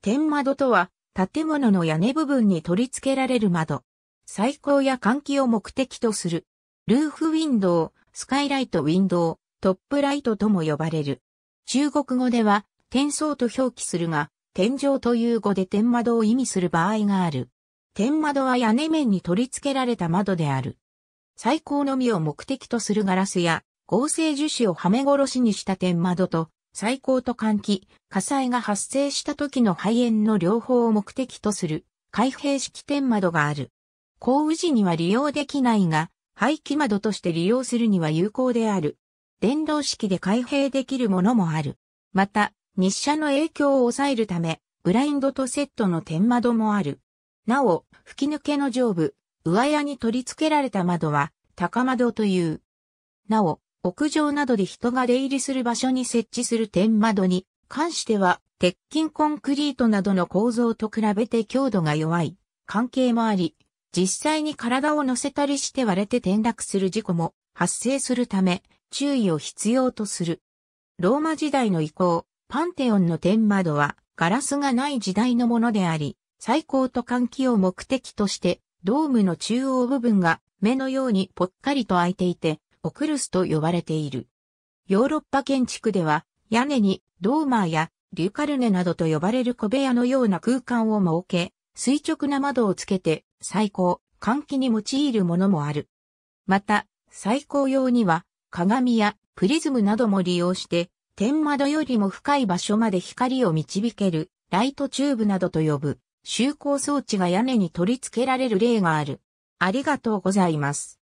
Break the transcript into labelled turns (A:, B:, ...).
A: 天窓とは、建物の屋根部分に取り付けられる窓。最高や換気を目的とする。ルーフウィンドウ、スカイライトウィンドウ、トップライトとも呼ばれる。中国語では、天窓と表記するが、天井という語で天窓を意味する場合がある。天窓は屋根面に取り付けられた窓である。最高のみを目的とするガラスや合成樹脂をはめ殺しにした天窓と最高と換気、火災が発生した時の肺炎の両方を目的とする開閉式天窓がある。降雨時には利用できないが、排気窓として利用するには有効である。電動式で開閉できるものもある。また、日射の影響を抑えるため、ブラインドとセットの天窓もある。なお、吹き抜けの上部、上屋に取り付けられた窓は、高窓という。なお、屋上などで人が出入りする場所に設置する天窓に関しては、鉄筋コンクリートなどの構造と比べて強度が弱い関係もあり、実際に体を乗せたりして割れて転落する事故も発生するため、注意を必要とする。ローマ時代の以降、パンテオンの天窓はガラスがない時代のものであり、最高と換気を目的として、ドームの中央部分が目のようにぽっかりと開いていて、オクルスと呼ばれている。ヨーロッパ建築では、屋根にドーマーやリュカルネなどと呼ばれる小部屋のような空間を設け、垂直な窓をつけて最高、換気に用いるものもある。また、最高用には鏡やプリズムなども利用して、天窓よりも深い場所まで光を導けるライトチューブなどと呼ぶ、就航装置が屋根に取り付けられる例がある。ありがとうございます。